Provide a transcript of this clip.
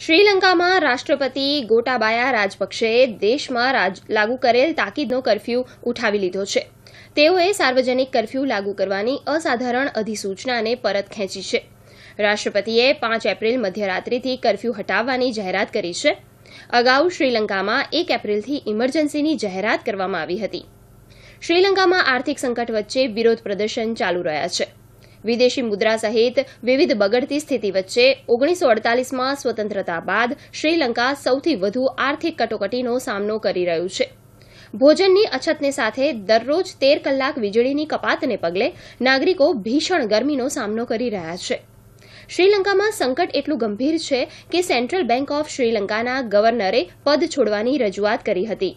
શ્રીલંકામાં રાષ્ટ્રપતિ ગોટાબાયા રાજપક્ષે દેશમાં રાજ લાગુ કરેલ તાકીદનો કરફ્યુ ઉઠાવી લીધો છે તેઓએ સાર્વજનિક કરફ્યુ લાગુ કરવાની અસાધારણ અધિસૂચનાને પરત ખેંચી છે રાષ્ટ્રપતિએ પાંચ એપ્રિલ મધ્યરાત્રિથી કરફ્યુ હટાવવાની જાહેરાત કરી છે અગાઉ શ્રીલંકામાં એક એપ્રિલથી ઇમરજન્સીની જાહેરાત કરવામાં આવી હતી શ્રીલંકામાં આર્થિક સંકટ વચ્ચે વિરોધ પ્રદર્શન ચાલુ રહ્યા છે વિદેશી મુદ્રા સહિત વિવિધ બગડતી સ્થિતિ વચ્ચે ઓગણીસો અડતાલીસમાં સ્વતંત્રતા બાદ શ્રીલંકા સૌથી વધુ આર્થિક કટોકટીનો સામનો કરી રહ્યું છે ભોજનની અછતને સાથે દરરોજ તેર કલાક વીજળીની કપાતને પગલે નાગરિકો ભીષણ ગરમીનો સામનો કરી રહ્યા છે શ્રીલંકામાં સંકટ એટલું ગંભીર છે કે સેન્ટ્રલ બેંક ઓફ શ્રીલંકાના ગવર્નરે પદ છોડવાની રજૂઆત કરી હતી